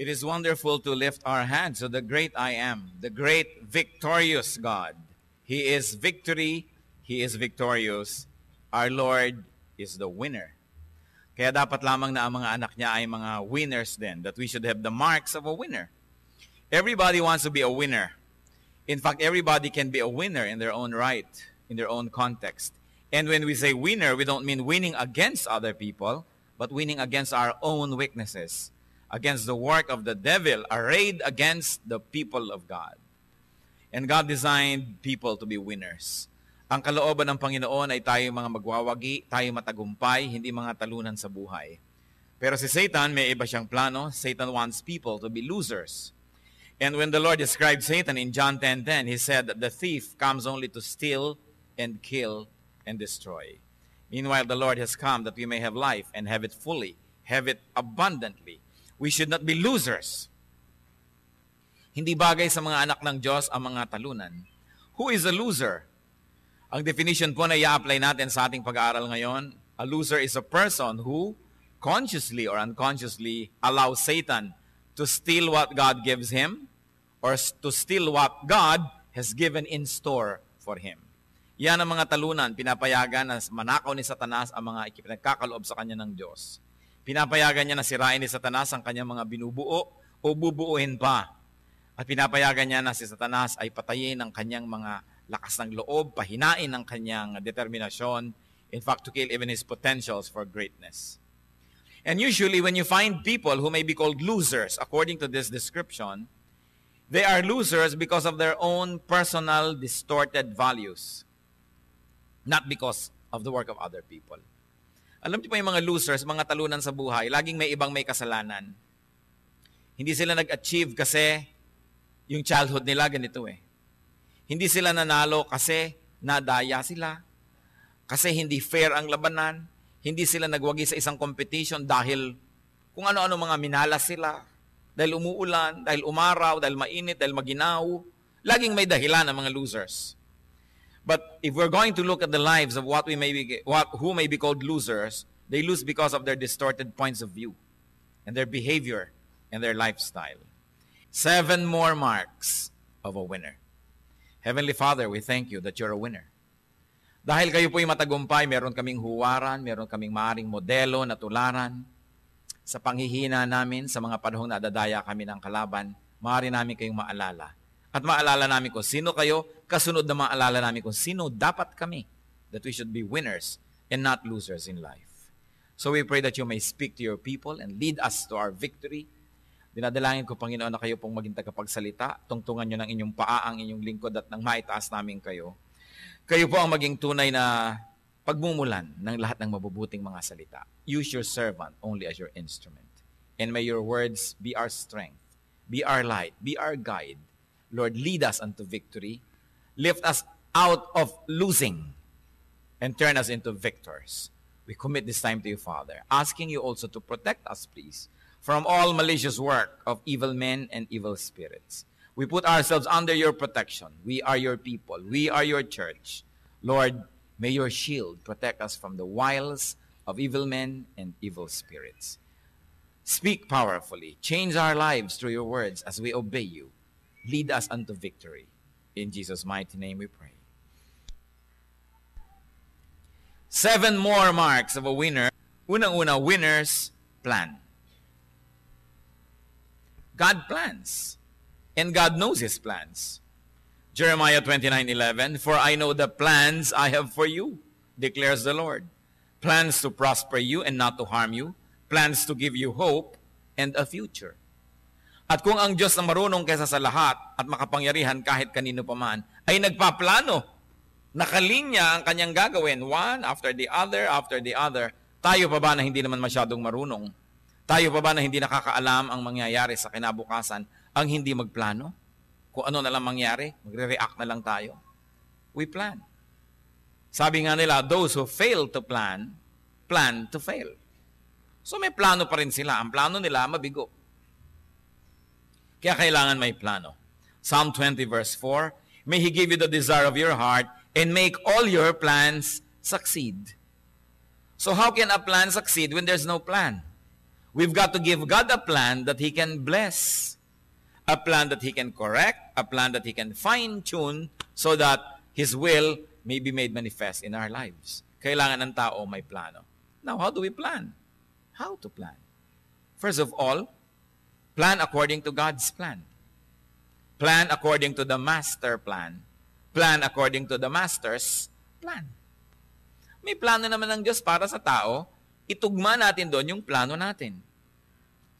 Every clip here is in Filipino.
It is wonderful to lift our hands to the great I am, the great victorious God. He is victory, He is victorious. Our Lord is the winner. Kaya dapat lamang na ang mga anak niya ay mga winners din, that we should have the marks of a winner. Everybody wants to be a winner. In fact, everybody can be a winner in their own right, in their own context. And when we say winner, we don't mean winning against other people, but winning against our own weaknesses against the work of the devil, arrayed against the people of God. And God designed people to be winners. Ang kalooban ng Panginoon ay tayo mga magwawagi, tayo matagumpay, hindi mga talunan sa buhay. Pero si Satan, may iba siyang plano. Satan wants people to be losers. And when the Lord described Satan in John 10:10, 10, 10, he said that the thief comes only to steal and kill and destroy. Meanwhile, the Lord has come that we may have life and have it fully, have it abundantly, We should not be losers. Hindi bagay sa mga anak ng Diyos ang mga talunan. Who is a loser? Ang definition po na i-apply natin sa ating pag-aaral ngayon, a loser is a person who consciously or unconsciously allows Satan to steal what God gives him or to steal what God has given in store for him. Yan ang mga talunan, pinapayagan na manakaw ni Satanas ang mga ikipinagkakaloob sa kanya ng Diyos. Pinapayagan niya na sirain ni Satanas ang kanyang mga binubuo o bubuuin pa. At pinapayagan niya na si Satanas ay patayin ang kanyang mga lakas ng loob, pahinain ang kanyang determinasyon, in fact, to kill even his potentials for greatness. And usually, when you find people who may be called losers, according to this description, they are losers because of their own personal distorted values, not because of the work of other people. Alam niyo pa yung mga losers, mga talunan sa buhay, laging may ibang may kasalanan. Hindi sila nag-achieve kasi yung childhood nila ganito eh. Hindi sila nanalo kasi nadaya sila. Kasi hindi fair ang labanan. Hindi sila nagwagi sa isang competition dahil kung ano-ano mga minala sila. Dahil umuulan, dahil umaraw, dahil mainit, dahil maginaw. Laging may dahilan ang mga losers. But if we're going to look at the lives of what we may be, what, who may be called losers, they lose because of their distorted points of view and their behavior and their lifestyle. Seven more marks of a winner. Heavenly Father, we thank you that you're a winner. Dahil kayo po po'y matagumpay, meron kaming huwaran, meron kaming maaring modelo na tularan. Sa panghihina namin, sa mga panahong nadadaya kami ng kalaban, maaari namin kayong maalala at maalala namin kung sino kayo, kasunod na maalala namin kung sino dapat kami. That we should be winners and not losers in life. So we pray that you may speak to your people and lead us to our victory. Dinadalangin ko, Panginoon, na kayo pong maging tagapagsalita. Tungtungan nyo ng inyong paa, ang inyong lingkod at nang maitaas namin kayo. Kayo po ang maging tunay na pagmumulan ng lahat ng mabubuting mga salita. Use your servant only as your instrument. And may your words be our strength, be our light, be our guide, Lord, lead us unto victory. Lift us out of losing and turn us into victors. We commit this time to you, Father, asking you also to protect us, please, from all malicious work of evil men and evil spirits. We put ourselves under your protection. We are your people. We are your church. Lord, may your shield protect us from the wiles of evil men and evil spirits. Speak powerfully. Change our lives through your words as we obey you. Lead us unto victory. In Jesus' mighty name we pray. Seven more marks of a winner. Unang-una, winners plan. God plans. And God knows His plans. Jeremiah 29:11 For I know the plans I have for you declares the Lord plans to prosper you and not to harm you plans to give you hope and a future At kung ang Diyos na marunong kaysa sa lahat at makapangyarihan kahit kanino paman, ay nagpaplano, nakalinya ang kanyang gagawin, one after the other, after the other, tayo pa ba na hindi naman masyadong marunong? Tayo pa ba na hindi nakakaalam ang mangyayari sa kinabukasan ang hindi magplano? Kung ano na lang mangyari, magre-react na lang tayo. We plan. Sabi nga nila, those who fail to plan, plan to fail. So may plano pa rin sila. Ang plano nila, mabigo. Kaya kailangan may plano. Psalm 20 verse 4, May He give you the desire of your heart and make all your plans succeed. So how can a plan succeed when there's no plan? We've got to give God a plan that He can bless, a plan that He can correct, a plan that He can fine-tune so that His will may be made manifest in our lives. Kailangan ng tao may plano. Now, how do we plan? How to plan? First of all, Plan according to God's plan. Plan according to the master plan. Plan according to the master's plan. May plano naman ng Diyos para sa tao. Itugma natin doon yung plano natin.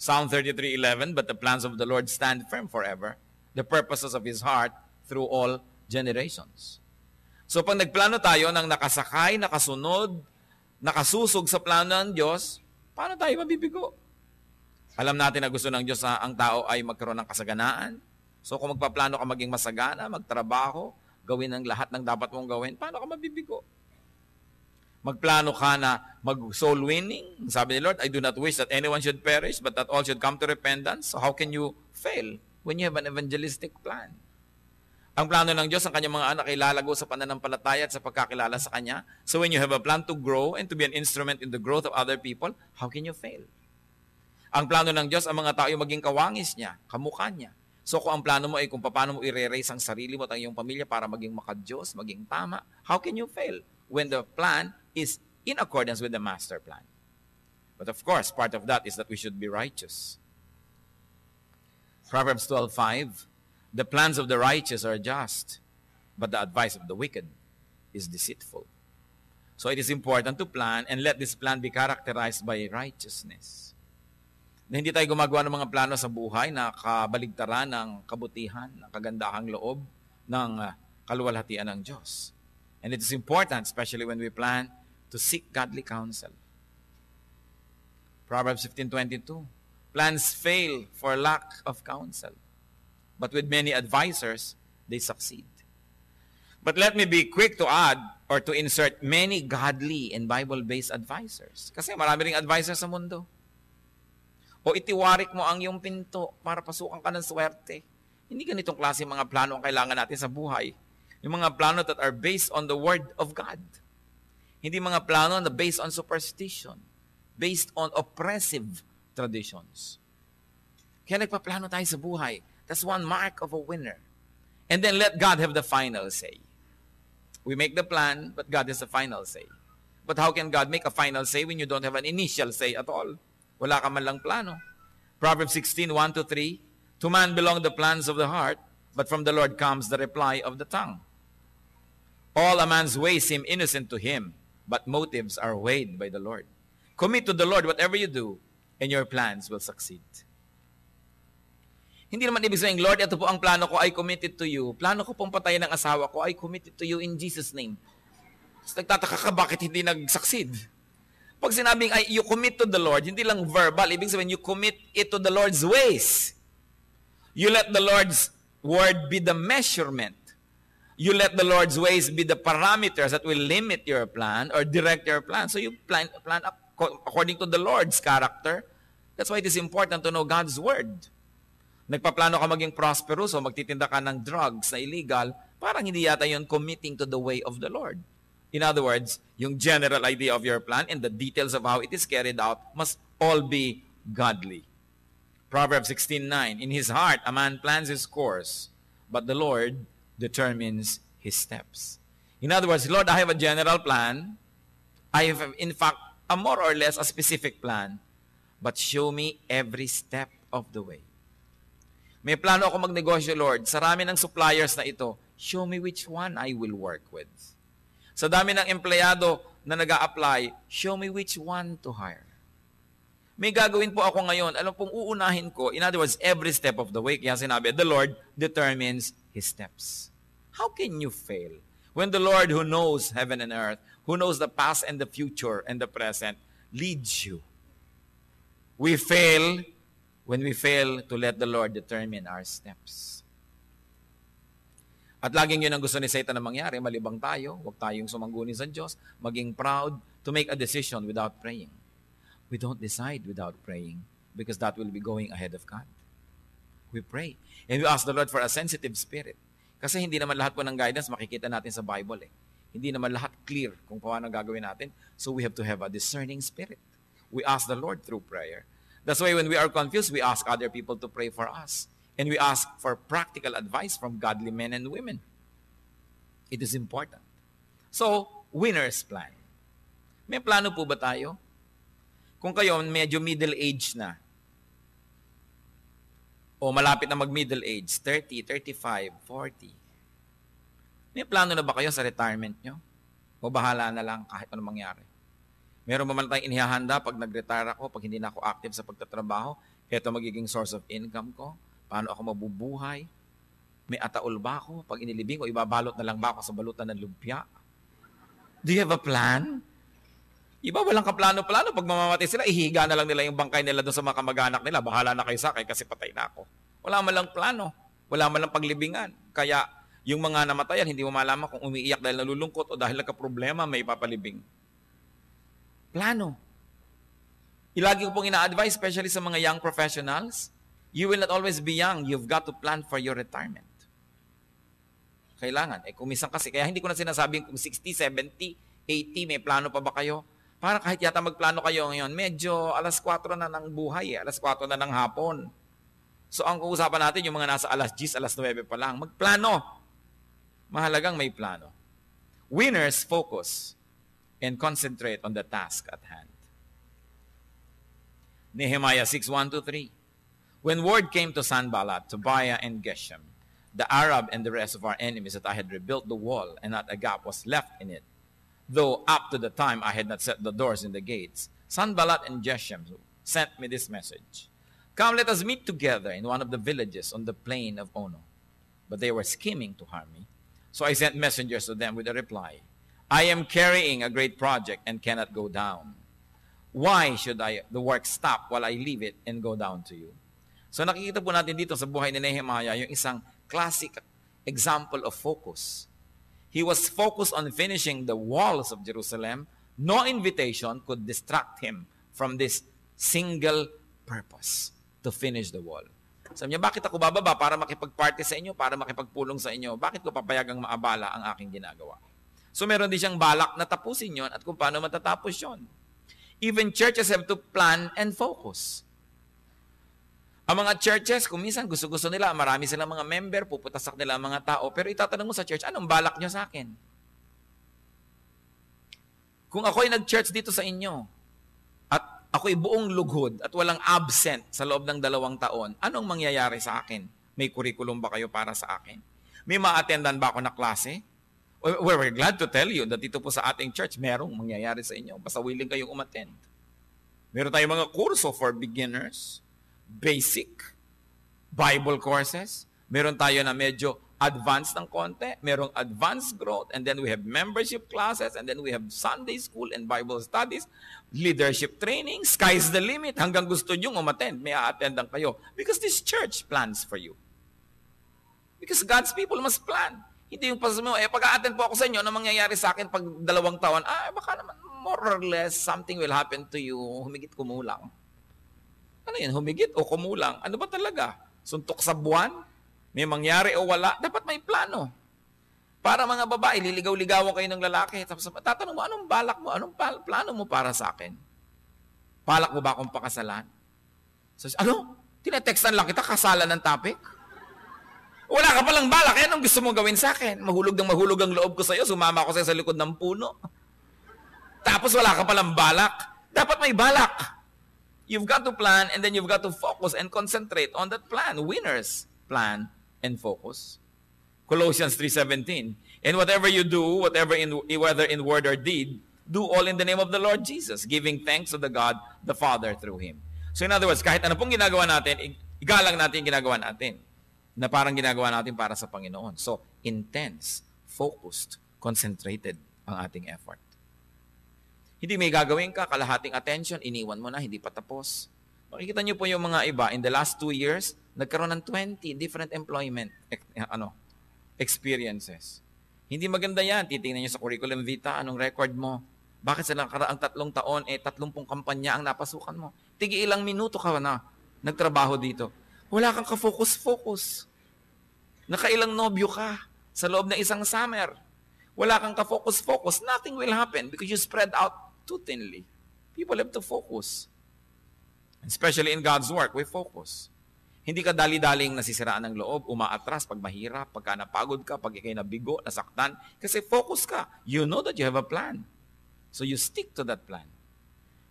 Psalm 33.11, But the plans of the Lord stand firm forever, the purposes of His heart through all generations. So pag nagplano tayo ng nakasakay, nakasunod, nakasusog sa plano ng Diyos, paano tayo mabibigo? Alam natin na gusto ng Diyos na ang tao ay magkaroon ng kasaganaan. So kung magpaplano ka maging masagana, magtrabaho, gawin ang lahat ng dapat mong gawin, paano ka mabibigo? Magplano ka na mag-soul winning. Sabi ni Lord, I do not wish that anyone should perish, but that all should come to repentance. So how can you fail when you have an evangelistic plan? Ang plano ng Diyos, ang kanyang mga anak ay lalago sa pananampalataya at sa pagkakilala sa Kanya. So when you have a plan to grow and to be an instrument in the growth of other people, how can you fail? Ang plano ng Diyos, ang mga tao yung maging kawangis niya, kamukha niya. So kung ang plano mo ay kung paano mo i-raise ang sarili mo at ang iyong pamilya para maging makadyos, maging tama, how can you fail when the plan is in accordance with the master plan? But of course, part of that is that we should be righteous. Proverbs 12:5 The plans of the righteous are just, but the advice of the wicked is deceitful. So it is important to plan and let this plan be characterized by righteousness na hindi tayo gumagawa ng mga plano sa buhay na kabaligtaran ng kabutihan, ng kagandahang loob, ng ah, kaluwalhatian ng Diyos. And it is important, especially when we plan, to seek godly counsel. Proverbs 15.22, Plans fail for lack of counsel, but with many advisers, they succeed. But let me be quick to add or to insert many godly and Bible-based advisors. Kasi marami ring advisors sa mundo o itiwarik mo ang iyong pinto para pasukan ka ng swerte. Hindi ganitong klase mga plano ang kailangan natin sa buhay. Yung mga plano that are based on the Word of God. Hindi mga plano na based on superstition, based on oppressive traditions. Kaya nagpaplano tayo sa buhay. That's one mark of a winner. And then let God have the final say. We make the plan, but God has the final say. But how can God make a final say when you don't have an initial say at all? Wala ka man lang plano. Proverbs 16, 1 to 3, To man belong the plans of the heart, but from the Lord comes the reply of the tongue. All a man's ways seem innocent to him, but motives are weighed by the Lord. Commit to the Lord whatever you do, and your plans will succeed. Hindi naman ibig sabihin, Lord, ito po ang plano ko, I committed to you. Plano ko pong patayin ang asawa ko, I committed to you in Jesus' name. Tapos nagtataka ka, bakit hindi nag-succeed? Pag sinabing ay, you commit to the Lord, hindi lang verbal, ibig sabihin you commit it to the Lord's ways. You let the Lord's word be the measurement. You let the Lord's ways be the parameters that will limit your plan or direct your plan. So you plan, plan up according to the Lord's character. That's why it is important to know God's word. Nagpaplano ka maging prosperous o magtitinda ka ng drugs na illegal, parang hindi yata yon committing to the way of the Lord. In other words, yung general idea of your plan and the details of how it is carried out must all be godly. Proverbs 16:9 In his heart a man plans his course, but the Lord determines his steps. In other words, Lord, I have a general plan. I have in fact a more or less a specific plan, but show me every step of the way. May plano ako magnegosyo, Lord. Sarami ng suppliers na ito. Show me which one I will work with. Sa dami ng empleyado na nag apply show me which one to hire. May gagawin po ako ngayon. Alam pong uunahin ko, in other words, every step of the way. Kaya sinabi, the Lord determines His steps. How can you fail? When the Lord who knows heaven and earth, who knows the past and the future and the present, leads you. We fail when we fail to let the Lord determine our steps. At laging yun ang gusto ni Satan na mangyari, malibang tayo, huwag tayong sumanggunin sa Diyos, maging proud to make a decision without praying. We don't decide without praying because that will be going ahead of God. We pray. And we ask the Lord for a sensitive spirit. Kasi hindi naman lahat po ng guidance makikita natin sa Bible eh. Hindi naman lahat clear kung paano gagawin natin. So we have to have a discerning spirit. We ask the Lord through prayer. That's why when we are confused, we ask other people to pray for us and we ask for practical advice from godly men and women. It is important. So, winner's plan. May plano po ba tayo? Kung kayo medyo middle age na, o malapit na mag-middle age, 30, 35, 40, may plano na ba kayo sa retirement nyo? O bahala na lang kahit ano mangyari? Meron ba man tayong inihahanda pag nag-retire ako, pag hindi na ako active sa pagtatrabaho, ito magiging source of income ko? Paano ako mabubuhay? May ataol ba ako? Pag inilibing ko, ibabalot na lang ba ako sa balutan ng lumpia? Do you have a plan? Iba, walang kaplano-plano. Pag mamamatay sila, ihiga na lang nila yung bangkay nila doon sa mga kamag-anak nila. Bahala na kayo sa akin kasi patay na ako. Wala man lang plano. Wala man lang paglibingan. Kaya yung mga namatayan, hindi mo malaman kung umiiyak dahil nalulungkot o dahil nagka-problema, may papalibing. Plano. Ilagi ko pong ina-advise, especially sa mga young professionals, You will not always be young. You've got to plan for your retirement. Kailangan. Eh, kumisang kasi. Kaya hindi ko na sinasabing kung 60, 70, 80, may plano pa ba kayo? Para kahit yata magplano kayo ngayon, medyo alas 4 na ng buhay, eh. alas 4 na ng hapon. So ang uusapan natin, yung mga nasa alas 10, alas 9 pa lang, magplano. Mahalagang may plano. Winners focus and concentrate on the task at hand. Nehemiah 6, 1 to 3. When word came to Sanballat, Tobiah, and Geshem, the Arab and the rest of our enemies, that I had rebuilt the wall and that a gap was left in it, though up to the time I had not set the doors in the gates, Sanballat and Geshem sent me this message Come, let us meet together in one of the villages on the plain of Ono. But they were scheming to harm me. So I sent messengers to them with a reply I am carrying a great project and cannot go down. Why should I, the work stop while I leave it and go down to you? So nakikita po natin dito sa buhay ni Nehemiah yung isang classic example of focus. He was focused on finishing the walls of Jerusalem. No invitation could distract him from this single purpose to finish the wall. Sabi niya, bakit ako bababa para makipagparty sa inyo, para makipagpulong sa inyo? Bakit ko papayagang maabala ang aking ginagawa? So meron din siyang balak na tapusin yon at kung paano matatapos yon. Even churches have to plan and focus. Ang mga churches, kung minsan gusto-gusto nila, marami silang mga member, puputasak nila ang mga tao, pero itatanong mo sa church, anong balak nyo sa akin? Kung ako'y nag-church dito sa inyo, at ako'y buong lughod, at walang absent sa loob ng dalawang taon, anong mangyayari sa akin? May curriculum ba kayo para sa akin? May ma-attendan ba ako na klase? Well, we're glad to tell you that dito po sa ating church, merong mangyayari sa inyo. Basta willing kayong umattend. Meron tayong mga kurso for beginners, basic Bible courses. Meron tayo na medyo advanced ng konti. Merong advanced growth. And then we have membership classes. And then we have Sunday school and Bible studies. Leadership training. Sky's the limit. Hanggang gusto nyo umattend, may a-attend kayo. Because this church plans for you. Because God's people must plan. Hindi yung pasama mo, eh pag-a-attend po ako sa inyo, ano mangyayari sa akin pag dalawang taon? Ah, baka naman more or less something will happen to you. Humigit kumulang. Ano yan, humigit o kumulang? Ano ba talaga? Suntok sa buwan? May mangyari o wala? Dapat may plano. Para mga babae, liligaw-ligawan kayo ng lalaki. Tapos tatanong mo, anong balak mo? Anong plano mo para sa akin? Palak mo ba akong pakasalan? So, ano? Tinetextan lang kita, kasala ng topic? Wala ka palang balak. Eh, anong gusto mong gawin sa akin? Mahulog ng mahulog ang loob ko sa'yo. Sumama ko sa'yo sa likod ng puno. Tapos wala ka palang balak. Dapat may balak. You've got to plan and then you've got to focus and concentrate on that plan. Winners plan and focus. Colossians 3:17. And whatever you do, whatever in whether in word or deed, do all in the name of the Lord Jesus, giving thanks to the God the Father through him. So in other words, kahit ano pong ginagawa natin, igalang natin ginagawa natin na parang ginagawa natin para sa Panginoon. So, intense, focused, concentrated ang ating effort. Hindi may gagawin ka, kalahating attention, iniwan mo na, hindi pa tapos. Makikita niyo po yung mga iba, in the last two years, nagkaroon ng 20 different employment eh, ano, experiences. Hindi maganda yan. Titingnan niyo sa curriculum vitae, anong record mo. Bakit sa nakaraang tatlong taon, eh, tatlong kampanya ang napasukan mo. Tigi ilang minuto ka na nagtrabaho dito. Wala kang ka-focus-focus. Nakailang nobyo ka sa loob ng isang summer. Wala kang ka-focus-focus. Nothing will happen because you spread out too thinly. People have to focus. Especially in God's work, we focus. Hindi ka dali-daling nasisiraan ng loob, umaatras pag mahirap, pagka napagod ka, pag ikay nabigo, nasaktan. Kasi focus ka. You know that you have a plan. So you stick to that plan.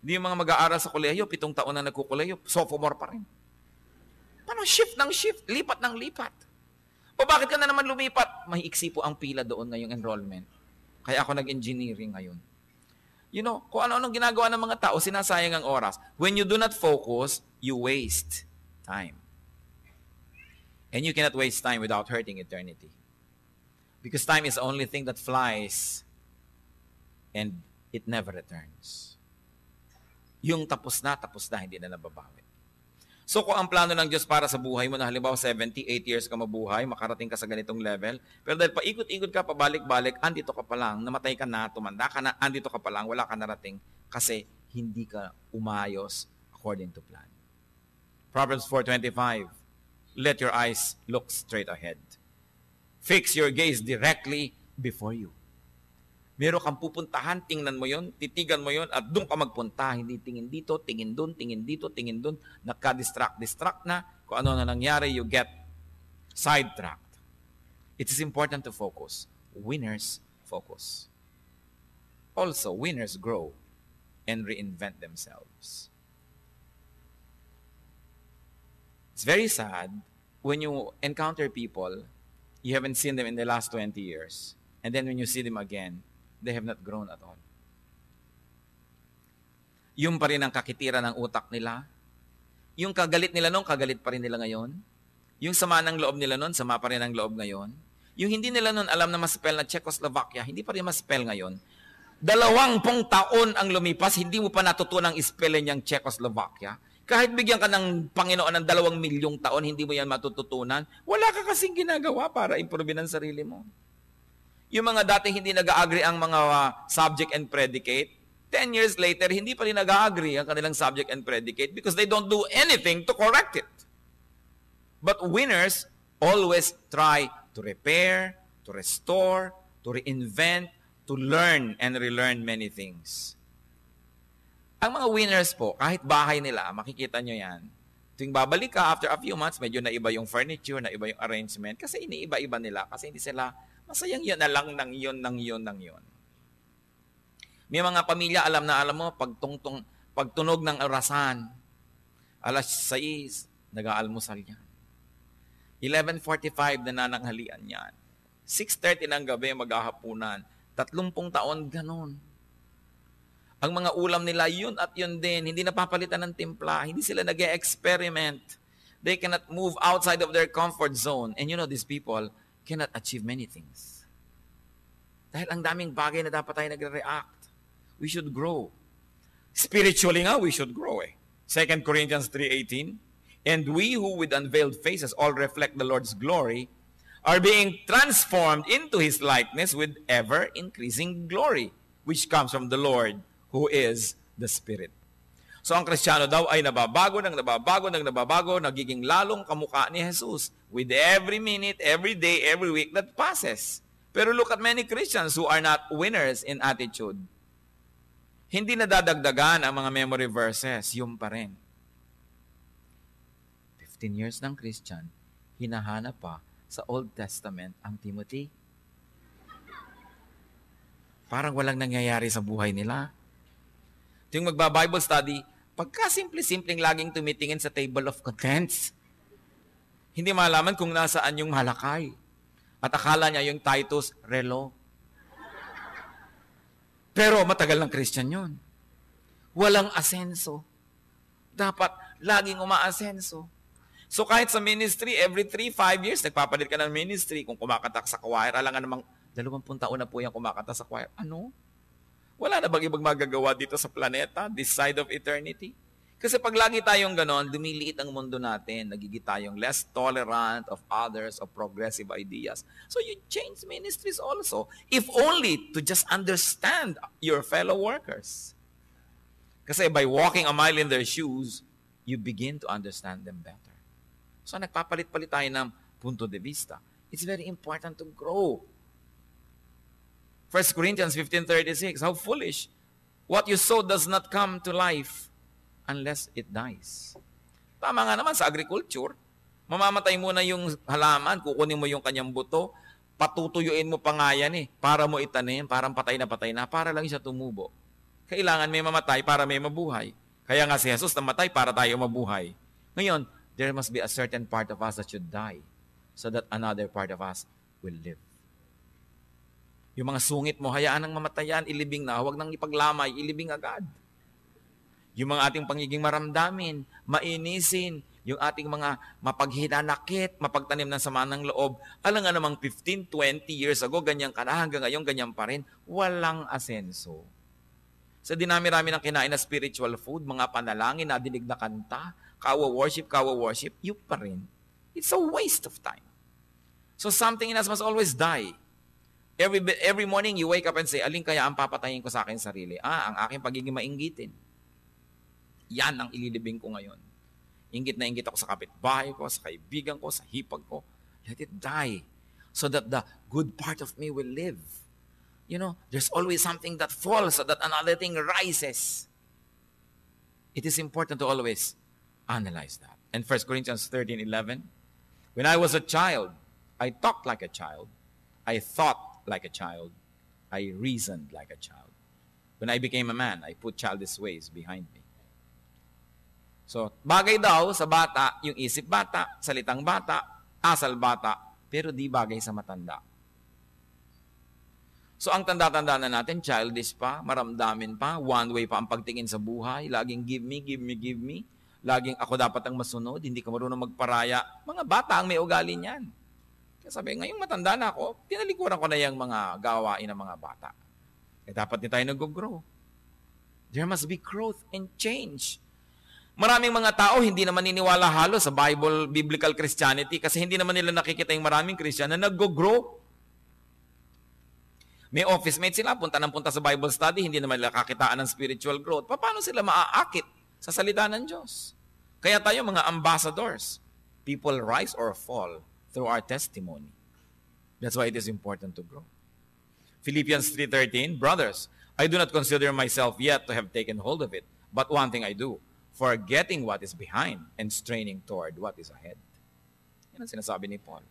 Hindi yung mga mag-aaral sa kolehiyo, pitong taon na nagkukolehiyo, sophomore pa rin. Paano shift ng shift? Lipat ng lipat. O bakit ka na naman lumipat? May iksi po ang pila doon ngayong enrollment. Kaya ako nag-engineering ngayon. You know, kung ano-anong ginagawa ng mga tao, sinasayang ang oras. When you do not focus, you waste time. And you cannot waste time without hurting eternity. Because time is the only thing that flies and it never returns. Yung tapos na, tapos na, hindi na nababawi. So kung ang plano ng Diyos para sa buhay mo na halimbawa 78 years ka mabuhay, makarating ka sa ganitong level, pero dahil paikot-ikot ka, pabalik-balik, andito ka pa lang, namatay ka na, tumanda ka na, andito ka pa lang, wala ka narating kasi hindi ka umayos according to plan. Proverbs 4.25, Let your eyes look straight ahead. Fix your gaze directly before you. Meron kang pupuntahan, tingnan mo yon, titigan mo yon at doon ka magpunta. Hindi tingin dito, tingin doon, tingin dito, tingin doon. Nagka-distract-distract na. Kung ano na nangyari, you get sidetracked. It is important to focus. Winners focus. Also, winners grow and reinvent themselves. It's very sad when you encounter people you haven't seen them in the last 20 years. And then when you see them again, they have not grown at all. Yung pa rin ang kakitira ng utak nila. Yung kagalit nila noon, kagalit pa rin nila ngayon. Yung sama ng loob nila noon, sama pa rin ang loob ngayon. Yung hindi nila noon alam na maspell na Czechoslovakia, hindi pa rin maspell ngayon. Dalawang pong taon ang lumipas, hindi mo pa natutunan ang spelling yung Czechoslovakia. Kahit bigyan ka ng Panginoon ng dalawang milyong taon, hindi mo yan matututunan. Wala ka kasing ginagawa para improve ng sarili mo. Yung mga dating hindi nag-agree ang mga uh, subject and predicate, 10 years later, hindi pa rin nag-agree ang kanilang subject and predicate because they don't do anything to correct it. But winners always try to repair, to restore, to reinvent, to learn and relearn many things. Ang mga winners po, kahit bahay nila, makikita nyo yan, tuwing babalik ka after a few months, medyo naiba yung furniture, naiba yung arrangement, kasi iniiba-iba nila, kasi hindi sila Masayang yan na lang ng yun, ng yun, ng yun. May mga pamilya, alam na alam mo, pagtungtong, pagtunog ng orasan, alas 6, nag-aalmusal yan. 11.45, nanananghalian yan. 6.30 ng gabi, maghahapunan. 30 taon, ganun. Ang mga ulam nila, yun at yun din. Hindi napapalitan ng timpla. Hindi sila nag experiment They cannot move outside of their comfort zone. And you know, these people, cannot achieve many things. Dahil ang daming bagay na dapat tayo nagre-react. We should grow. Spiritually nga, we should grow eh. 2 Corinthians 3.18 And we who with unveiled faces all reflect the Lord's glory are being transformed into His likeness with ever-increasing glory which comes from the Lord who is the Spirit. So ang Kristiyano daw ay nababago ng nababago ng nababago, nagiging lalong kamukha ni Jesus with every minute, every day, every week that passes. Pero look at many Christians who are not winners in attitude. Hindi nadadagdagan ang mga memory verses, yung pa rin. 15 years ng Christian, hinahanap pa sa Old Testament ang Timothy. Parang walang nangyayari sa buhay nila. Ito yung magba-Bible study, pagka simple-simpleng laging tumitingin sa table of contents, hindi malaman kung nasaan yung malakay. At akala niya yung Titus relo. Pero matagal ng Christian yun. Walang asenso. Dapat laging umaasenso. So kahit sa ministry, every 3-5 years, nagpapalit ka ng ministry. Kung kumakatak sa choir, alangan namang, dalawampung taon na po yung kumakatak sa choir. Ano? Wala na bang ibang magagawa dito sa planeta, this side of eternity? Kasi pag lagi tayong ganon, dumiliit ang mundo natin. Nagigit tayong less tolerant of others, of progressive ideas. So you change ministries also, if only to just understand your fellow workers. Kasi by walking a mile in their shoes, you begin to understand them better. So nagpapalit-palit tayo ng punto de vista. It's very important to grow. 1 Corinthians 15.36, How foolish! What you sow does not come to life unless it dies. Tama nga naman sa agriculture, mamamatay muna yung halaman, kukunin mo yung kanyang buto, patutuyuin mo pa nga yan eh, para mo itanim, parang patay na patay na, para lang siya tumubo. Kailangan may mamatay para may mabuhay. Kaya nga si Jesus namatay para tayo mabuhay. Ngayon, there must be a certain part of us that should die so that another part of us will live. Yung mga sungit mo, hayaan ang mamatayan, ilibing na, huwag nang ipaglamay, ilibing agad. Yung mga ating pangiging maramdamin, mainisin, yung ating mga mapaghinanakit, mapagtanim ng sama ng loob. Alam nga namang 15, 20 years ago, ganyan ka na, hanggang ngayon, ganyan pa rin. Walang asenso. Sa dinami-rami ng kinain na spiritual food, mga panalangin, nadinig na kanta, kawa worship, kawa worship, you pa rin. It's a waste of time. So something in us must always die. Every, every morning, you wake up and say, aling kaya ang papatayin ko sa akin sarili? Ah, ang aking pagiging mainggitin yan ang ililibing ko ngayon. Ingit na ingit ako sa kapitbahay ko, sa kaibigan ko, sa hipag ko. Let it die so that the good part of me will live. You know, there's always something that falls so that another thing rises. It is important to always analyze that. And 1 Corinthians 13.11 when I was a child, I talked like a child. I thought like a child. I reasoned like a child. When I became a man, I put childish ways behind me. So, bagay daw sa bata, yung isip bata, salitang bata, asal bata, pero di bagay sa matanda. So, ang tanda-tanda na natin, childish pa, maramdamin pa, one way pa ang pagtingin sa buhay, laging give me, give me, give me, laging ako dapat ang masunod, hindi ka marunong magparaya. Mga bata ang may ugali niyan. Kaya sabi, ngayong matanda na ako, tinalikuran ko na yung mga gawain ng mga bata. Kaya eh, dapat din tayo nag-grow. There must be growth and change Maraming mga tao hindi naman niniwala halos sa Bible, Biblical Christianity kasi hindi naman nila nakikita yung maraming Christian na naggo grow May office mates sila, punta ng punta sa Bible study, hindi naman nila kakitaan ng spiritual growth. Paano sila maaakit sa salita ng Diyos? Kaya tayo mga ambassadors, people rise or fall through our testimony. That's why it is important to grow. Philippians 3.13, Brothers, I do not consider myself yet to have taken hold of it, but one thing I do – forgetting what is behind and straining toward what is ahead. Yan ang sinasabi ni Paul.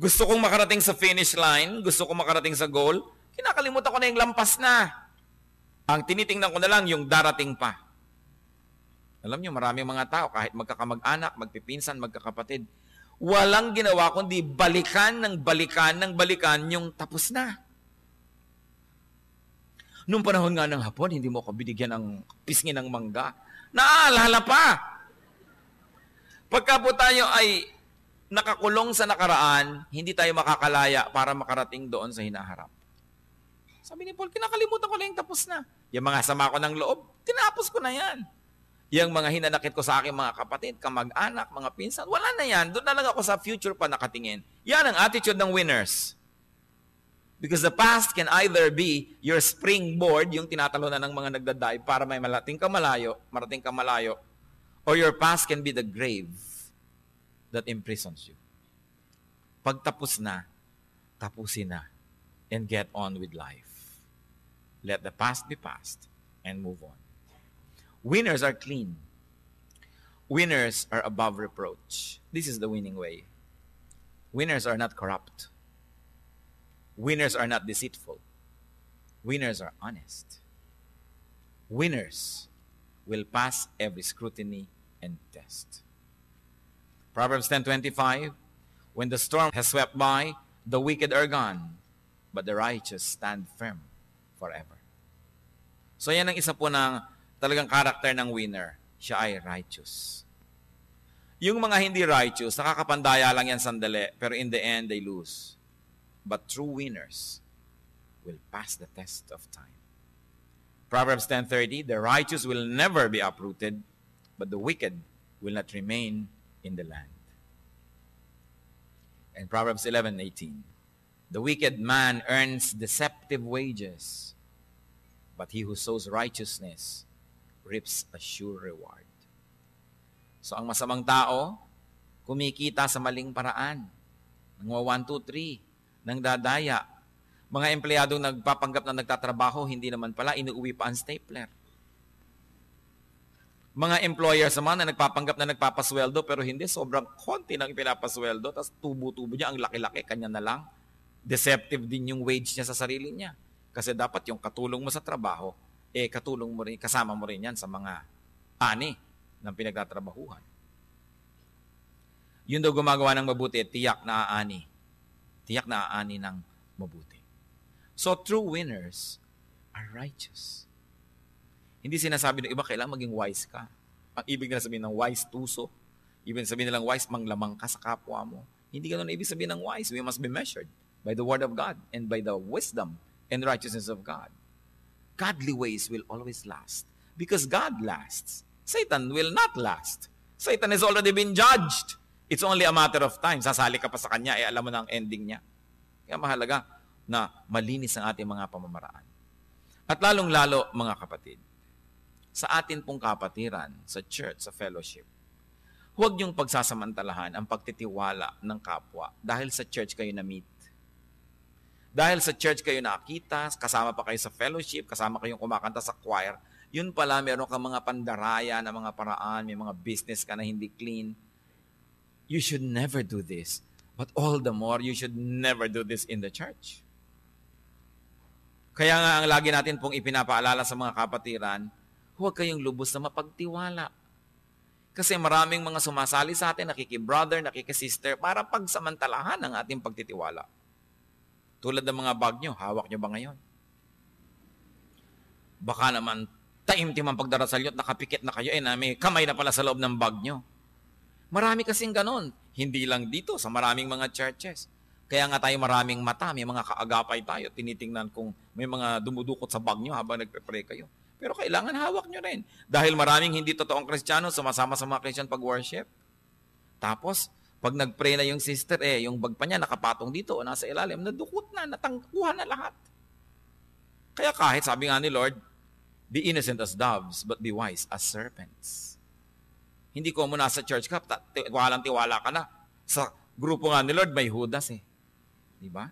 Gusto kong makarating sa finish line, gusto kong makarating sa goal, kinakalimutan ko na yung lampas na. Ang tinitingnan ko na lang yung darating pa. Alam niyo, maraming mga tao, kahit magkakamag-anak, magpipinsan, magkakapatid, walang ginawa kundi balikan ng balikan ng balikan yung tapos na. Noong panahon nga ng hapon, hindi mo ako binigyan ng pisngi ng mangga. Naaalala pa. Pagka po tayo ay nakakulong sa nakaraan, hindi tayo makakalaya para makarating doon sa hinaharap. Sabi ni Paul, kinakalimutan ko na yung tapos na. Yung mga sama ko ng loob, tinapos ko na yan. Yung mga hinanakit ko sa aking mga kapatid, kamag-anak, mga pinsan, wala na yan. Doon na lang ako sa future pa nakatingin. Yan ang attitude ng winners. Because the past can either be your springboard, yung tinatalunan ng mga nagdaday para may malating ka malayo, marating ka malayo, or your past can be the grave that imprisons you. Pagtapos na, tapusin na and get on with life. Let the past be past and move on. Winners are clean. Winners are above reproach. This is the winning way. Winners are not corrupt. Winners are not deceitful. Winners are honest. Winners will pass every scrutiny and test. Proverbs 10:25 When the storm has swept by, the wicked are gone, but the righteous stand firm forever. So yan ang isa po ng talagang karakter ng winner. Siya ay righteous. Yung mga hindi righteous, nakakapandaya lang yan sandali, pero in the end, they lose but true winners will pass the test of time. Proverbs 10:30 The righteous will never be uprooted, but the wicked will not remain in the land. And Proverbs 11:18 The wicked man earns deceptive wages, but he who sows righteousness reaps a sure reward. So ang masamang tao, kumikita sa maling paraan. Nangwa 1, 2, 3 nang dadaya. Mga empleyadong nagpapanggap na nagtatrabaho, hindi naman pala, inuwi pa ang stapler. Mga employers naman na nagpapanggap na nagpapasweldo pero hindi, sobrang konti ng pinapasweldo tapos tubo-tubo niya, ang laki-laki, kanya na lang. Deceptive din yung wage niya sa sarili niya. Kasi dapat yung katulong mo sa trabaho, eh katulong mo rin, kasama mo rin yan sa mga ani ng pinagtatrabahuhan. Yun daw gumagawa ng mabuti, tiyak na aani tiyak na aani ng mabuti. So true winners are righteous. Hindi sinasabi ng iba, kailangan maging wise ka. Ang ibig nila sabihin ng wise tuso, ibig sabihin nilang wise, manglamang ka sa kapwa mo. Hindi ganun ibig sabihin ng wise. We must be measured by the word of God and by the wisdom and righteousness of God. Godly ways will always last because God lasts. Satan will not last. Satan has already been judged. It's only a matter of time. Sasali ka pa sa kanya, eh alam mo na ang ending niya. Kaya mahalaga na malinis ang ating mga pamamaraan. At lalong-lalo, mga kapatid, sa atin pong kapatiran, sa church, sa fellowship, huwag niyong pagsasamantalahan ang pagtitiwala ng kapwa dahil sa church kayo na-meet. Dahil sa church kayo nakita, kasama pa kayo sa fellowship, kasama kayong kumakanta sa choir, yun pala meron kang mga pandaraya na mga paraan, may mga business ka na hindi clean, you should never do this. But all the more, you should never do this in the church. Kaya nga ang lagi natin pong ipinapaalala sa mga kapatiran, huwag kayong lubos na mapagtiwala. Kasi maraming mga sumasali sa atin, nakikibrother, nakikisister, para pagsamantalahan ang ating pagtitiwala. Tulad ng mga bag nyo, hawak nyo ba ngayon? Baka naman, taimtim ang pagdarasal nyo at nakapikit na kayo, eh na may kamay na pala sa loob ng bag nyo. Marami kasing ganon. Hindi lang dito, sa maraming mga churches. Kaya nga tayo maraming mata, may mga kaagapay tayo. Tinitingnan kung may mga dumudukot sa bag nyo habang nagpe-pray kayo. Pero kailangan hawak nyo rin. Dahil maraming hindi totoong kristyano, sumasama sa mga Christian pag-worship. Tapos, pag nag-pray na yung sister, eh, yung bag pa niya nakapatong dito o nasa ilalim, nadukot na, natangkuha na lahat. Kaya kahit sabi nga ni Lord, be innocent as doves, but be wise as serpents. Hindi ko mo nasa church ka, tiwalang tiwala ka na. Sa grupo nga ni Lord, may Judas eh. Di ba?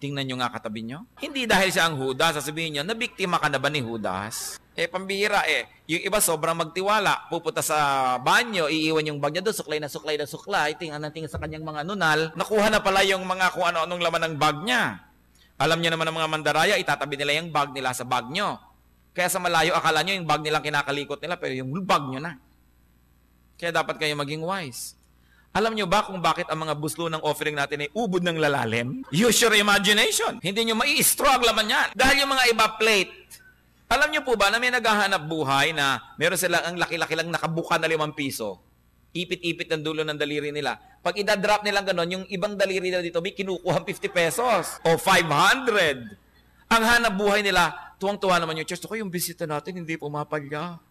Tingnan nyo nga katabi nyo. Hindi dahil siya ang Judas, sasabihin nyo, nabiktima ka na ba ni Judas? Eh, pambihira eh. Yung iba sobrang magtiwala. Pupunta sa banyo, iiwan yung bag niya doon, suklay na suklay na suklay, tingnan na tingnan sa kanyang mga nunal. Nakuha na pala yung mga kung ano-anong laman ng bag niya. Alam niya naman ng mga mandaraya, itatabi nila yung bag nila sa bag nyo. Kaya sa malayo, akala niyo yung bag nilang kinakalikot nila, pero yung bag nyo na. Kaya dapat kayo maging wise. Alam nyo ba kung bakit ang mga buslo ng offering natin ay ubod ng lalalim? Use your imagination. Hindi nyo mai-struggle man yan. Dahil yung mga iba plate, alam nyo po ba na may naghahanap buhay na meron sila ang laki-laki lang nakabuka na limang piso? Ipit-ipit ng dulo ng daliri nila. Pag idadrop nilang ganun, yung ibang daliri nila dito, may kinukuha 50 pesos o 500. Ang hanap buhay nila, tuwang-tuwa naman yung church. Ako, yung bisita natin, hindi pumapalya.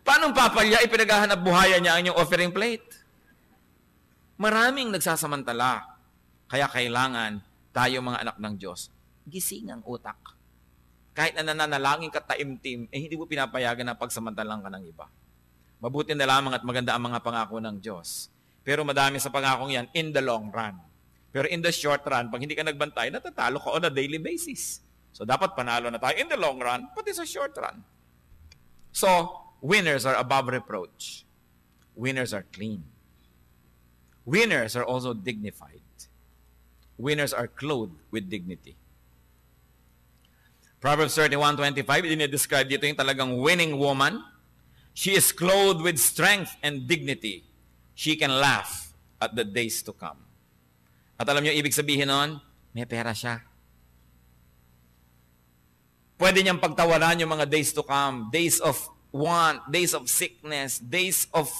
Paano papalya ipinaghahanap buhayan niya ang inyong offering plate? Maraming nagsasamantala. Kaya kailangan tayo mga anak ng Diyos, gising ang utak. Kahit na nananalangin ka taimtim, eh hindi mo pinapayagan na pagsamantalang ka ng iba. Mabuti na lamang at maganda ang mga pangako ng Diyos. Pero madami sa pangakong yan in the long run. Pero in the short run, pag hindi ka nagbantay, natatalo ka on a daily basis. So dapat panalo na tayo in the long run, pati sa short run. So, Winners are above reproach. Winners are clean. Winners are also dignified. Winners are clothed with dignity. Proverbs 31.25, dinidescribe dito yung talagang winning woman. She is clothed with strength and dignity. She can laugh at the days to come. At alam niyo, ibig sabihin noon, may pera siya. Pwede niyang pagtawanan yung mga days to come, days of want, days of sickness, days of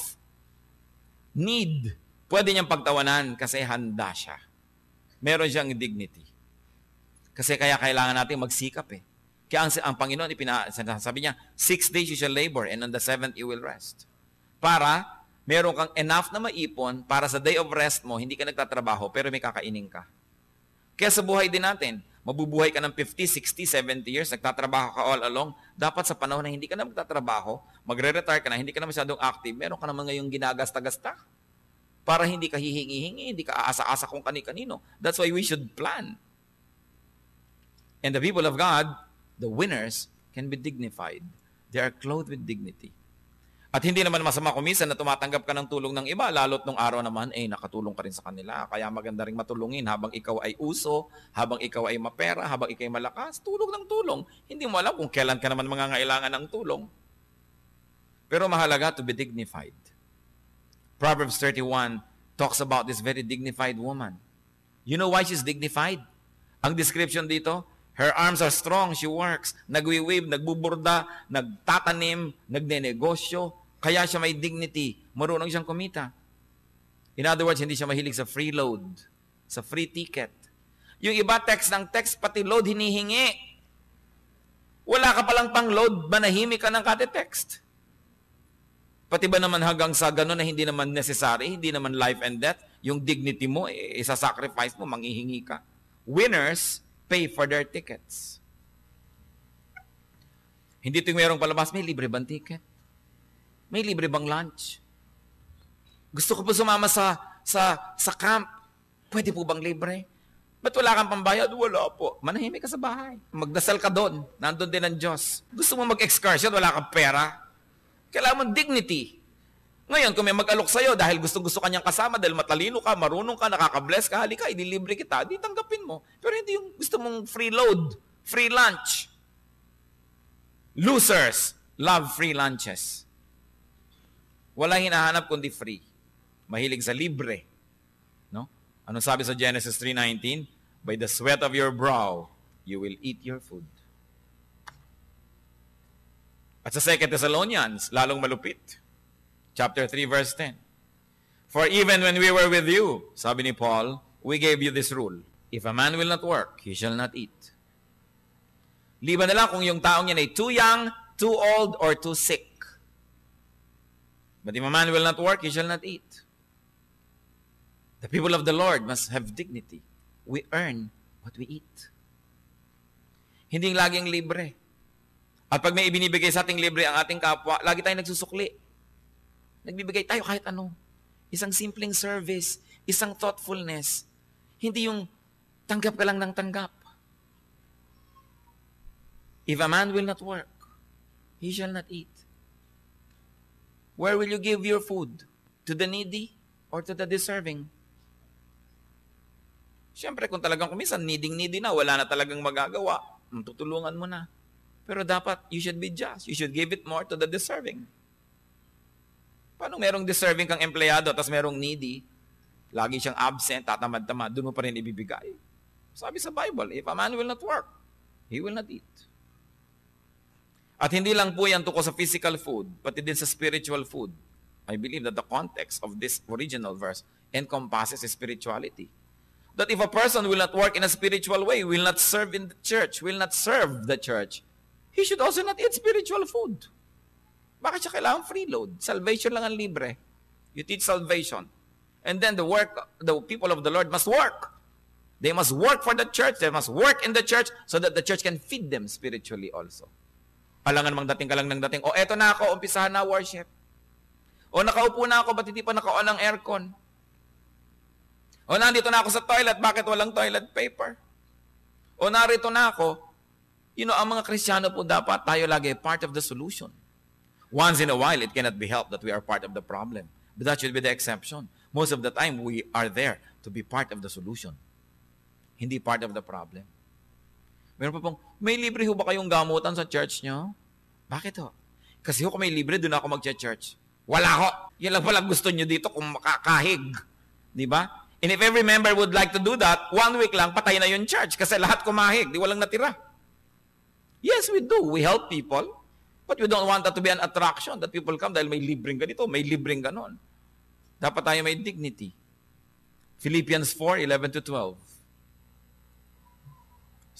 need, pwede niyang pagtawanan kasi handa siya. Meron siyang dignity. Kasi kaya kailangan natin magsikap eh. Kaya ang, ang Panginoon, ipina, sabi niya, six days you shall labor and on the seventh you will rest. Para meron kang enough na maipon para sa day of rest mo, hindi ka nagtatrabaho pero may kakainin ka. Kaya sa buhay din natin, mabubuhay ka ng 50, 60, 70 years, nagtatrabaho ka all along, dapat sa panahon na hindi ka na magtatrabaho, magre-retire ka na, hindi ka na masyadong active, meron ka naman ngayong ginagasta-gasta para hindi ka hihingi-hingi, hindi ka aasa-asa kung kani-kanino. That's why we should plan. And the people of God, the winners, can be dignified. They are clothed with dignity. At hindi naman masama kumisan na tumatanggap ka ng tulong ng iba, lalo't nung araw naman, eh, nakatulong ka rin sa kanila. Kaya maganda rin matulungin habang ikaw ay uso, habang ikaw ay mapera, habang ikaw ay malakas, tulong ng tulong. Hindi mo alam kung kailan ka naman mangangailangan ng tulong. Pero mahalaga to be dignified. Proverbs 31 talks about this very dignified woman. You know why she's dignified? Ang description dito, Her arms are strong, she works, nagwi nagwiwib, nagbuburda, nagtatanim, nagnenegosyo, kaya siya may dignity. Marunong siyang kumita. In other words, hindi siya mahilig sa free load, sa free ticket. Yung iba text ng text, pati load hinihingi. Wala ka palang pang load, manahimik ka ng kate text. Pati ba naman hanggang sa gano'n na hindi naman necessary, hindi naman life and death, yung dignity mo, eh, isa-sacrifice mo, manghihingi ka. Winners pay for their tickets. Hindi ito yung merong palabas, may libre bang ticket? May libre bang lunch? Gusto ko po sumama sa sa sa camp. Pwede po bang libre? Ba't wala kang pambayad? Wala po. Manahimik ka sa bahay. Magdasal ka doon. Nandun din ang Diyos. Gusto mo mag-excursion, wala kang pera. Kailangan mo dignity. Ngayon, kung may mag-alok sa'yo dahil gusto-gusto kanyang kasama, dahil matalino ka, marunong ka, nakaka-bless ka, halika, ililibre kita, di tanggapin mo. Pero hindi yung gusto mong free load, free lunch. Losers love free lunches. Walang hinahanap kundi free. Mahilig sa libre. No? Ano sabi sa Genesis 3.19? By the sweat of your brow, you will eat your food. At sa 2 Thessalonians, lalong malupit. Chapter 3, verse 10. For even when we were with you, sabi ni Paul, we gave you this rule. If a man will not work, he shall not eat. Liban na lang kung yung taong yan ay too young, too old, or too sick. But if a man will not work, he shall not eat. The people of the Lord must have dignity. We earn what we eat. Hindi laging libre. At pag may ibinibigay sa ating libre ang ating kapwa, lagi tayong nagsusukli. Nagbibigay tayo kahit ano. Isang simpleng service, isang thoughtfulness. Hindi yung tanggap ka lang ng tanggap. If a man will not work, he shall not eat. Where will you give your food? To the needy or to the deserving? Siyempre, kung talagang kumisan, needing-needy na, wala na talagang magagawa, tutulungan mo na. Pero dapat, you should be just. You should give it more to the deserving. Paano merong deserving kang empleyado, tapos merong needy, lagi siyang absent, tatamad-tamad, doon mo pa rin ibibigay? Sabi sa Bible, if a man will not work, he will not eat. At hindi lang po yan tukos sa physical food, pati din sa spiritual food. I believe that the context of this original verse encompasses spirituality. That if a person will not work in a spiritual way, will not serve in the church, will not serve the church, he should also not eat spiritual food. Bakit siya kailangan freeload? Salvation lang ang libre. You teach salvation. And then the work, the people of the Lord must work. They must work for the church. They must work in the church so that the church can feed them spiritually also. Alangan mang dating ka lang ng dating. O eto na ako, umpisahan na worship. O nakaupo na ako, ba't hindi pa nakaon ang aircon? O nandito na ako sa toilet, bakit walang toilet paper? O narito na ako, you know, ang mga Kristiyano po dapat tayo lagi part of the solution. Once in a while, it cannot be helped that we are part of the problem. But that should be the exception. Most of the time, we are there to be part of the solution. Hindi part of the problem. Meron pa pong, may libre ho ba kayong gamutan sa church nyo? Bakit ho? Kasi ho, kung may libre, doon ako mag-church. Wala ho. Yan lang pala gusto nyo dito kung makakahig. Di ba? And if every member would like to do that, one week lang, patay na yung church kasi lahat kumahig. Di walang natira. Yes, we do. We help people. But we don't want that to be an attraction that people come dahil may libreng ganito, may libreng ganon. Dapat tayo may dignity. Philippians 4, 11 to 12.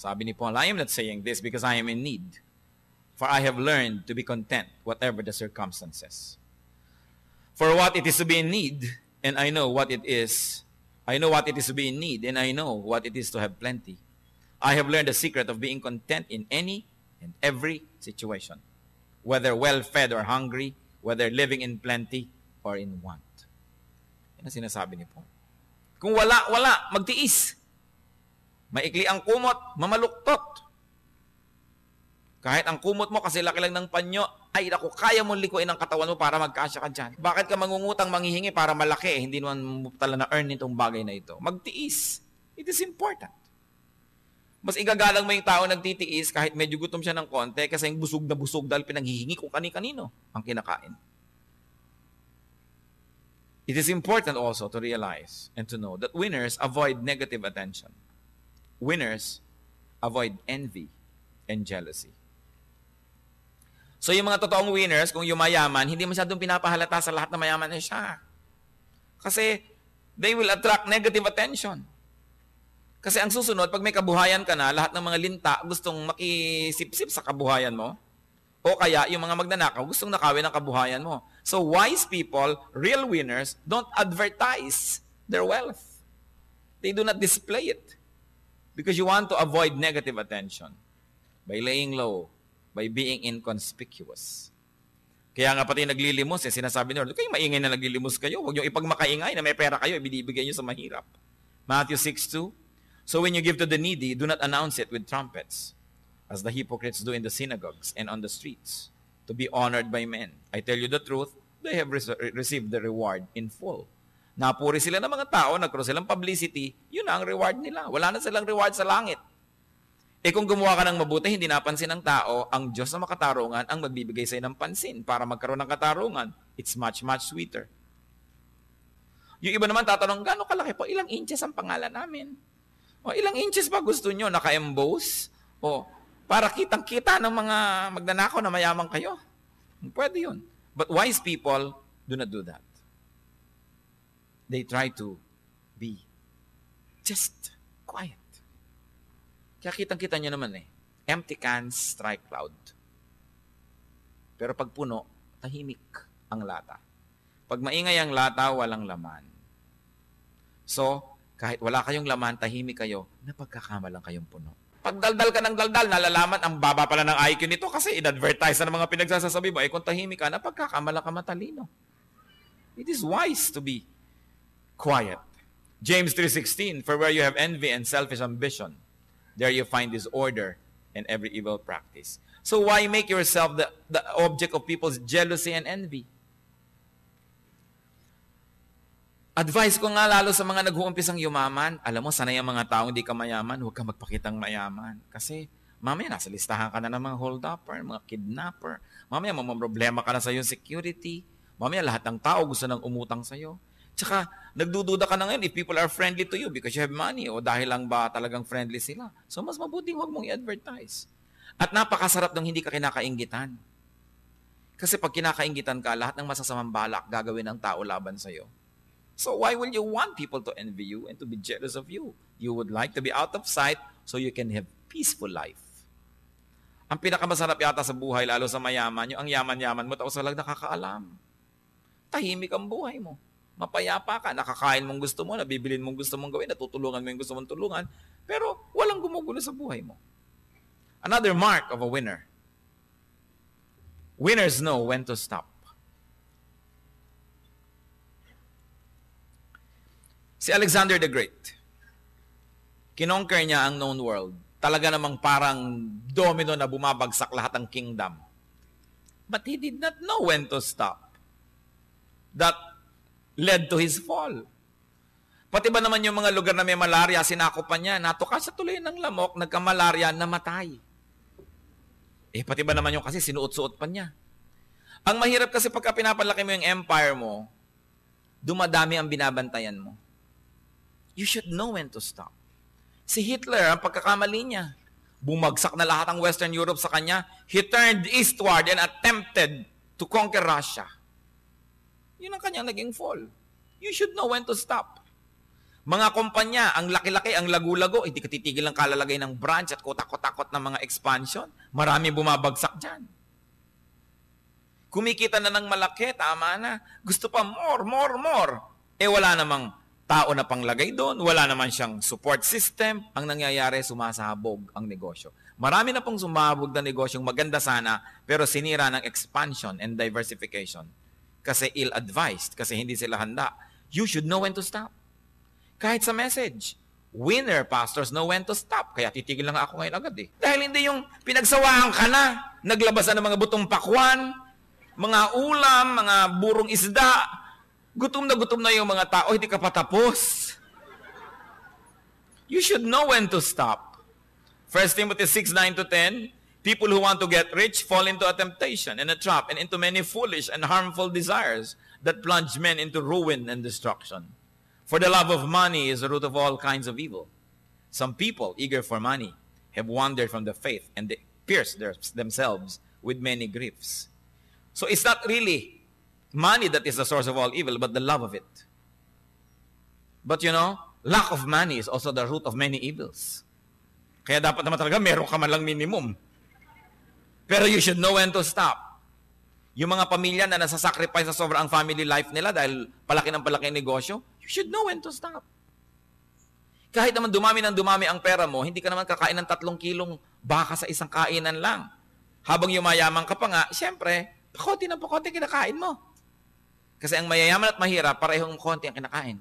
Sabi ni Paul, I am not saying this because I am in need, for I have learned to be content, whatever the circumstances. For what it is to be in need, and I know what it is, I know what it is to be in need, and I know what it is to have plenty. I have learned the secret of being content in any and every situation, whether well fed or hungry, whether living in plenty or in want. Yan ang sinasabi ni Paul. Kung wala, wala, magtiis. Maikli ang kumot, mamaluktot. Kahit ang kumot mo kasi laki lang ng panyo, ay naku, kaya mo likuin ang katawan mo para magkasya ka dyan. Bakit ka mangungutang manghihingi para malaki? Eh, hindi naman mo tala na-earn nitong bagay na ito. Magtiis. It is important. Mas igagalang mo yung tao nagtitiis kahit medyo gutom siya ng konti kasi yung busog na busog dahil pinaghihingi kung kani-kanino ang kinakain. It is important also to realize and to know that winners avoid negative attention winners avoid envy and jealousy. So yung mga totoong winners, kung yumayaman, hindi masyadong pinapahalata sa lahat na mayaman na siya. Kasi they will attract negative attention. Kasi ang susunod, pag may kabuhayan ka na, lahat ng mga linta gustong makisipsip sa kabuhayan mo. O kaya yung mga magnanakaw gustong nakawin ang kabuhayan mo. So wise people, real winners, don't advertise their wealth. They do not display it. Because you want to avoid negative attention by laying low, by being inconspicuous. Kaya nga pati naglilimos, eh, sinasabi nyo, kayo maingay na naglilimos kayo, huwag nyo ipagmakaingay na may pera kayo, ibinibigay nyo sa mahirap. Matthew 6.2 So when you give to the needy, do not announce it with trumpets, as the hypocrites do in the synagogues and on the streets, to be honored by men. I tell you the truth, they have received the reward in full. Napuri sila ng mga tao, nagkaroon silang publicity, yun na ang reward nila. Wala na silang reward sa langit. Eh kung gumawa ka ng mabuti, hindi napansin ng tao, ang Diyos na makatarungan ang magbibigay sa'yo ng pansin para magkaroon ng katarungan. It's much, much sweeter. Yung iba naman tatanong, gano'ng kalaki po? Ilang inches ang pangalan namin? O, ilang inches pa gusto nyo? Naka-embose? O, para kitang-kita ng mga magnanakaw na mayaman kayo? Pwede yun. But wise people do not do that they try to be just quiet. Kaya kitang-kita nyo naman eh, empty cans strike loud. Pero pag puno, tahimik ang lata. Pag maingay ang lata, walang laman. So, kahit wala kayong laman, tahimik kayo, napagkakamalang kayong puno. Pag daldal ka ng daldal, nalalaman ang baba pala ng IQ nito kasi inadvertise na ng mga pinagsasasabi mo, eh kung tahimik ka, napagkakamalang ka matalino. It is wise to be quiet. James 3:16 For where you have envy and selfish ambition there you find disorder and every evil practice. So why make yourself the, the object of people's jealousy and envy? Advice ko nga lalo sa mga nag-uumpisang yumaman, alam mo, sanay ang mga tao hindi ka mayaman, huwag ka magpakitang mayaman. Kasi mamaya nasa listahan ka na ng mga hold-upper, mga kidnapper. Mamaya mamamroblema ka na sa iyong security. Mamaya lahat ng tao gusto nang umutang sa iyo. Tsaka, nagdududa ka na ngayon if people are friendly to you because you have money o dahil lang ba talagang friendly sila. So, mas mabuting huwag mong i-advertise. At napakasarap nung hindi ka kinakaingitan. Kasi pag kinakaingitan ka, lahat ng masasamang balak gagawin ng tao laban sa'yo. So why will you want people to envy you and to be jealous of you? You would like to be out of sight so you can have peaceful life. Ang pinakamasarap yata sa buhay, lalo sa mayaman, yung ang yaman-yaman mo, tapos walang nakakaalam. Tahimik ang buhay mo mapayapa ka, nakakain mong gusto mo, nabibilin mong gusto mong gawin, natutulungan mo yung gusto mong tulungan, pero walang gumugulo sa buhay mo. Another mark of a winner. Winners know when to stop. Si Alexander the Great, kinonker niya ang known world. Talaga namang parang domino na bumabagsak lahat ng kingdom. But he did not know when to stop. That led to his fall. Pati ba naman yung mga lugar na may malaria, sinakupan niya, natuka sa tuloy ng lamok, nagka-malaria, namatay. Eh, pati ba naman yung kasi sinuot-suot pa niya. Ang mahirap kasi pagka pinapalaki mo yung empire mo, dumadami ang binabantayan mo. You should know when to stop. Si Hitler, ang pagkakamali niya, bumagsak na lahat ang Western Europe sa kanya, he turned eastward and attempted to conquer Russia. Yun ang kanyang naging fall. You should know when to stop. Mga kumpanya, ang laki-laki, ang lagulago, hindi eh, katitigil ang kalalagay ng branch at kotak-kotakot ng mga expansion. Marami bumabagsak dyan. Kumikita na ng malaki, tama na. Gusto pa more, more, more. Eh wala namang tao na panglagay doon, wala naman siyang support system. Ang nangyayari, sumasabog ang negosyo. Marami na pong sumabog na negosyong maganda sana, pero sinira ng expansion and diversification kasi ill-advised, kasi hindi sila handa. You should know when to stop. Kahit sa message. Winner pastors know when to stop. Kaya titigil lang ako ngayon agad eh. Dahil hindi yung pinagsawaan ka na, naglabas na ng mga butong pakwan, mga ulam, mga burong isda, gutom na gutom na yung mga tao, hindi ka patapos. You should know when to stop. 1 Timothy 6, 9 to 10, People who want to get rich fall into a temptation and a trap and into many foolish and harmful desires that plunge men into ruin and destruction. For the love of money is the root of all kinds of evil. Some people, eager for money, have wandered from the faith and they their, themselves with many griefs. So it's not really money that is the source of all evil, but the love of it. But you know, lack of money is also the root of many evils. Kaya dapat naman talaga meron ka man lang minimum Pero you should know when to stop. Yung mga pamilya na nasasacrifice sa sobra ang family life nila dahil palaki ng palaki ang negosyo, you should know when to stop. Kahit naman dumami ng dumami ang pera mo, hindi ka naman kakain ng tatlong kilong baka sa isang kainan lang. Habang yumayaman ka pa nga, siyempre, pakote ng pakote kinakain mo. Kasi ang mayayaman at mahirap, parehong konti ang kinakain.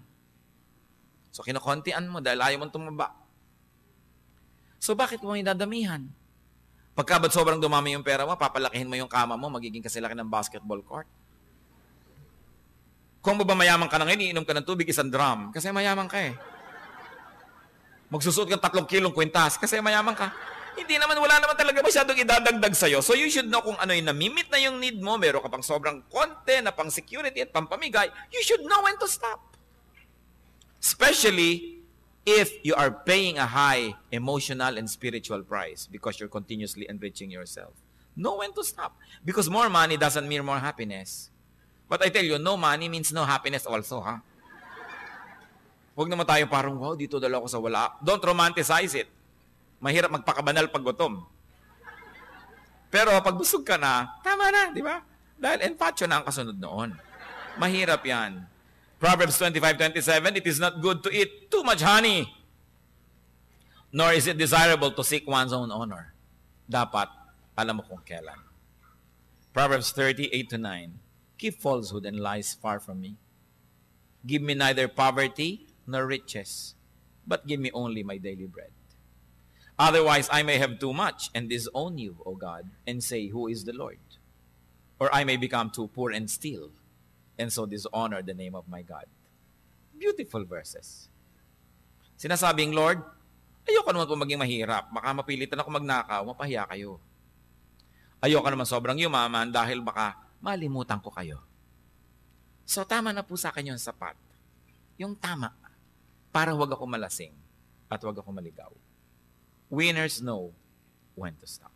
So, kinakontian mo dahil ayaw mong tumaba. So, bakit mo inadamihan? Pagka sobrang dumami yung pera mo, papalakihin mo yung kama mo, magiging kasilaki ng basketball court. Kung ba mayaman ka na ngayon, iinom ka ng tubig, isang drum. Kasi mayaman ka eh. Magsusuot ka tatlong kilong kwintas kasi mayaman ka. Hindi naman, wala naman talaga masyadong idadagdag sa'yo. So you should know kung ano yung namimit na yung need mo, meron ka pang sobrang konti na pang security at pampamigay, you should know when to stop. Especially if you are paying a high emotional and spiritual price because you're continuously enriching yourself. Know when to stop. Because more money doesn't mean more happiness. But I tell you, no money means no happiness also, ha? Huh? Huwag naman tayo parang, wow, dito dala ko sa wala. Don't romanticize it. Mahirap magpakabanal pag gutom. Pero pag busog ka na, tama na, di ba? Dahil enfacho na ang kasunod noon. Mahirap yan. Proverbs 25, 27, it is not good to eat too much honey, nor is it desirable to seek one's own honor. Dapat, alam mo kung kailan. Proverbs 38 to 9, keep falsehood and lies far from me. Give me neither poverty nor riches, but give me only my daily bread. Otherwise, I may have too much and disown you, O God, and say, Who is the Lord? Or I may become too poor and steal and so dishonor the name of my God. Beautiful verses. Sinasabing, Lord, ayoko naman po maging mahirap. Baka mapilitan ako magnakaw, mapahiya kayo. Ayoko naman sobrang yumaman dahil baka malimutan ko kayo. So tama na po sa akin yung sapat. Yung tama. Para huwag ako malasing at huwag ako maligaw. Winners know when to stop.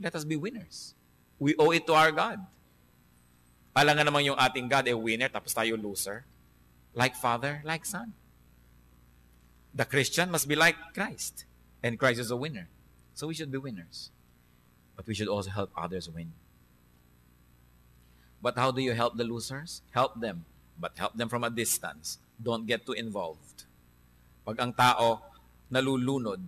Let us be winners. We owe it to our God. Alam nga naman yung ating God, eh winner, tapos tayo loser. Like Father, like Son. The Christian must be like Christ. And Christ is a winner. So we should be winners. But we should also help others win. But how do you help the losers? Help them, but help them from a distance. Don't get too involved. Pag ang tao nalulunod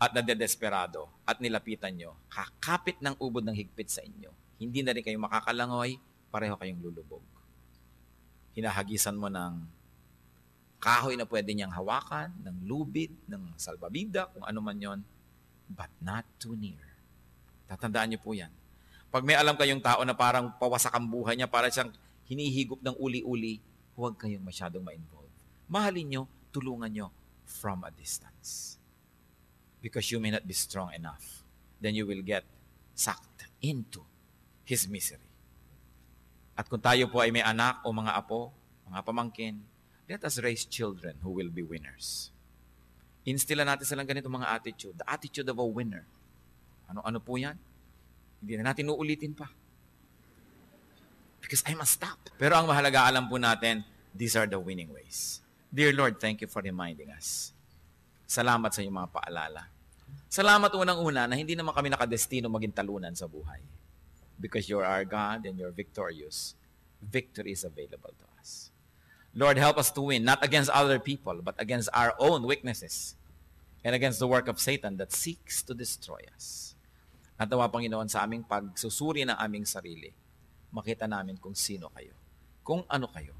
at nadedesperado at nilapitan nyo, kakapit ng ubod ng higpit sa inyo. Hindi na rin kayo makakalangoy, pareho kayong lulubog. Hinahagisan mo ng kahoy na pwede niyang hawakan, ng lubid, ng salbabida, kung ano man yon, but not too near. Tatandaan niyo po yan. Pag may alam kayong tao na parang pawasak ang buhay niya, para siyang hinihigop ng uli-uli, huwag kayong masyadong ma-involve. Mahalin niyo, tulungan niyo from a distance. Because you may not be strong enough. Then you will get sucked into his misery. At kung tayo po ay may anak o mga apo, mga pamangkin, let us raise children who will be winners. Instila natin silang ganito mga attitude. The attitude of a winner. Ano-ano po yan? Hindi na natin uulitin pa. Because I must stop. Pero ang mahalaga alam po natin, these are the winning ways. Dear Lord, thank you for reminding us. Salamat sa iyong mga paalala. Salamat unang-una na hindi naman kami nakadestino maging talunan sa buhay because you're our God and you're victorious. Victory is available to us. Lord, help us to win, not against other people, but against our own weaknesses and against the work of Satan that seeks to destroy us. At nawa, Panginoon, sa aming pagsusuri ng aming sarili, makita namin kung sino kayo, kung ano kayo.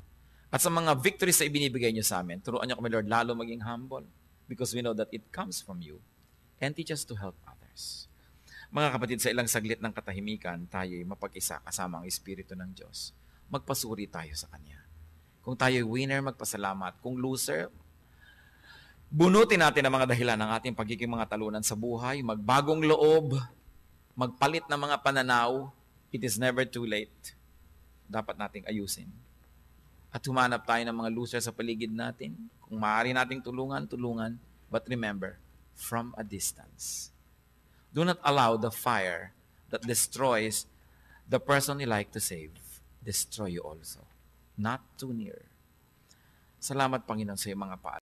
At sa mga victories na ibinibigay niyo sa amin, turuan niyo kami, Lord, lalo maging humble because we know that it comes from you and teach us to help others. Mga kapatid, sa ilang saglit ng katahimikan, tayo'y mapag-isa kasama ang Espiritu ng Diyos. Magpasuri tayo sa Kanya. Kung tayo'y winner, magpasalamat. Kung loser, bunutin natin ang mga dahilan ng ating pagiging mga talunan sa buhay, magbagong loob, magpalit ng mga pananaw. It is never too late. Dapat nating ayusin. At humanap tayo ng mga loser sa paligid natin. Kung maaari nating tulungan, tulungan. But remember, from a distance. Do not allow the fire that destroys the person you like to save, destroy you also. Not too near. Salamat, Panginoon, sa iyong mga paalam.